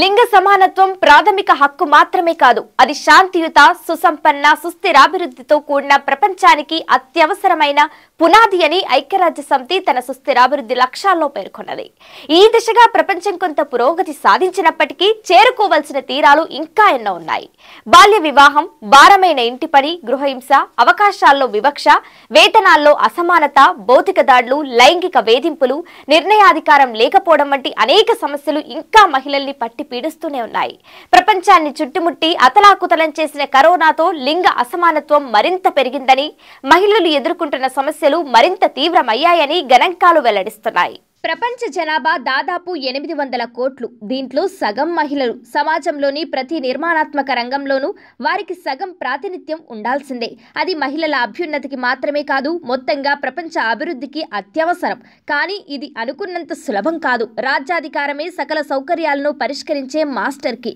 లింగ సమానత్వం ప్రాథమిక హక్కు మాత్రమే కాదు అది శాంతియుత సుసంపన్న సుస్థిరాభివృద్ధితో కూడిన ప్రపంచానికి అత్యవసరమైన పునాది అని ఐక్యరాజ్య సమితి తన సుస్థిరాభివృద్ధి లక్ష్యాల్లో పేర్కొన్నది ఈ దిశగా ప్రపంచం కొంత పురోగతి సాధించినప్పటికీ చేరుకోవలసిన తీరాలు ఇంకా ఎన్నో ఉన్నాయి బాల్య వివాహం భారమైన ఇంటి పని గృహహింస అవకాశాల్లో వివక్ష వేతనాల్లో అసమానత భౌతిక దాడులు లైంగిక వేధింపులు నిర్ణయాధికారం లేకపోవడం వంటి అనేక సమస్యలు ఇంకా మహిళల్ని పట్టి పీడిస్తూనే ఉన్నాయి ప్రపంచాన్ని చుట్టుముట్టి అతలాకుతలం చేసిన కరోనాతో లింగ అసమానత్వం మరింత పెరిగిందని మహిళలు ఎదుర్కొంటున్న సమస్యలు మరింత తీవ్రమయ్యాయని గణాంకాలు వెల్లడిస్తున్నాయి ప్రపంచ జనాభా దాదాపు ఎనిమిది వందల కోట్లు దీంట్లో సగం మహిళలు సమాజంలోని ప్రతి నిర్మాణాత్మక రంగంలోనూ వారికి సగం ప్రాతినిధ్యం ఉండాల్సిందే అది మహిళల అభ్యున్నతికి మాత్రమే కాదు మొత్తంగా ప్రపంచ అభివృద్ధికి అత్యవసరం కానీ ఇది అనుకున్నంత సులభం కాదు రాజ్యాధికారమే సకల సౌకర్యాలను పరిష్కరించే మాస్టర్కి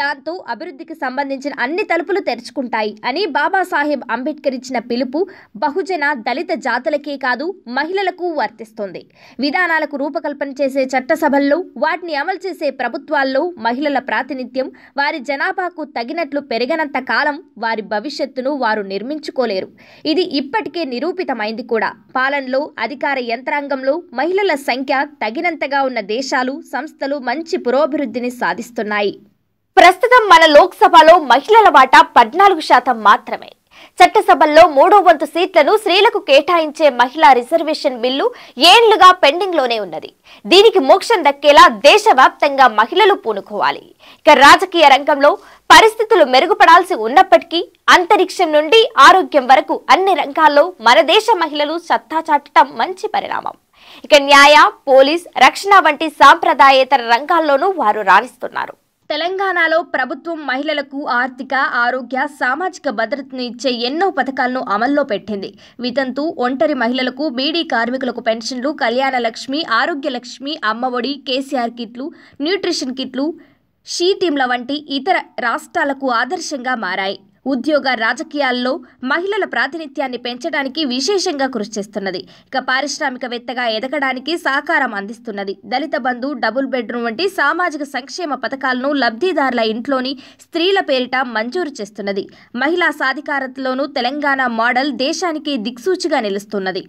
దాంతో అభివృద్ధికి సంబంధించిన అన్ని తలుపులు తెరుచుకుంటాయి అని బాబాసాహెబ్ అంబేద్కర్ ఇచ్చిన పిలుపు బహుజన దళిత జాతులకే కాదు మహిళలకు వర్తిస్తుంది విధానాలు చట్టాలకు రూపకల్పన చేసే చట్టసభల్లో వాటిని అమలు చేసే ప్రభుత్వాల్లో మహిళల ప్రాతినిధ్యం వారి జనాభాకు తగినట్లు పెరిగనంత కాలం వారి భవిష్యత్తును వారు నిర్మించుకోలేరు ఇది ఇప్పటికే నిరూపితమైంది కూడా పాలనలో అధికార యంత్రాంగంలో మహిళల సంఖ్య తగినంతగా ఉన్న దేశాలు సంస్థలు మంచి పురోభివృద్ధిని సాధిస్తున్నాయి ప్రస్తుతం మన లోక్సభలో మహిళల వాటా పద్నాలుగు శాతం మాత్రమే చట్టసభల్లో మూడో వంతు సీట్లను స్త్రీలకు కేటాయించే మహిళా రిజర్వేషన్ బిల్లు ఏండ్లుగా పెండింగ్ లోనే ఉన్నది దీనికి మోక్షం దక్కేలా దేశవ్యాప్తంగా మహిళలు పూనుకోవాలి ఇక రాజకీయ రంగంలో పరిస్థితులు మెరుగుపడాల్సి ఉన్నప్పటికీ అంతరిక్షం నుండి ఆరోగ్యం వరకు అన్ని రంగాల్లో మన దేశ మహిళలు సత్తా చాటటం మంచి పరిణామం ఇక న్యాయ పోలీస్ రక్షణ వంటి సాంప్రదాయేతర రంగాల్లోనూ వారు రాణిస్తున్నారు తెలంగాణలో ప్రభుత్వం మహిళలకు ఆర్థిక ఆరోగ్య సామాజిక భద్రతను ఇచ్చే ఎన్నో పథకాలను అమల్లో పెట్టింది వితంతు ఒంటరి మహిళలకు బీడీ కార్మికులకు పెన్షన్లు కళ్యాణ లక్ష్మి ఆరోగ్య లక్ష్మి అమ్మఒడి కేసీఆర్ కిట్లు న్యూట్రిషన్ కిట్లు షీ టీంల వంటి ఇతర రాష్ట్రాలకు ఆదర్శంగా మారాయి ఉద్యోగ రాజకీయాల్లో మహిళల ప్రాతినిధ్యాన్ని పెంచడానికి విశేషంగా కృషి చేస్తున్నది ఇక పారిశ్రామికవేత్తగా ఎదగడానికి సహకారం అందిస్తున్నది దళిత బంధు డబుల్ బెడ్రూమ్ వంటి సామాజిక సంక్షేమ పథకాలను లబ్ధిదారుల ఇంట్లోని స్త్రీల పేరిట మంజూరు చేస్తున్నది మహిళా సాధికారతలోనూ తెలంగాణ మోడల్ దేశానికి దిక్సూచిగా నిలుస్తున్నది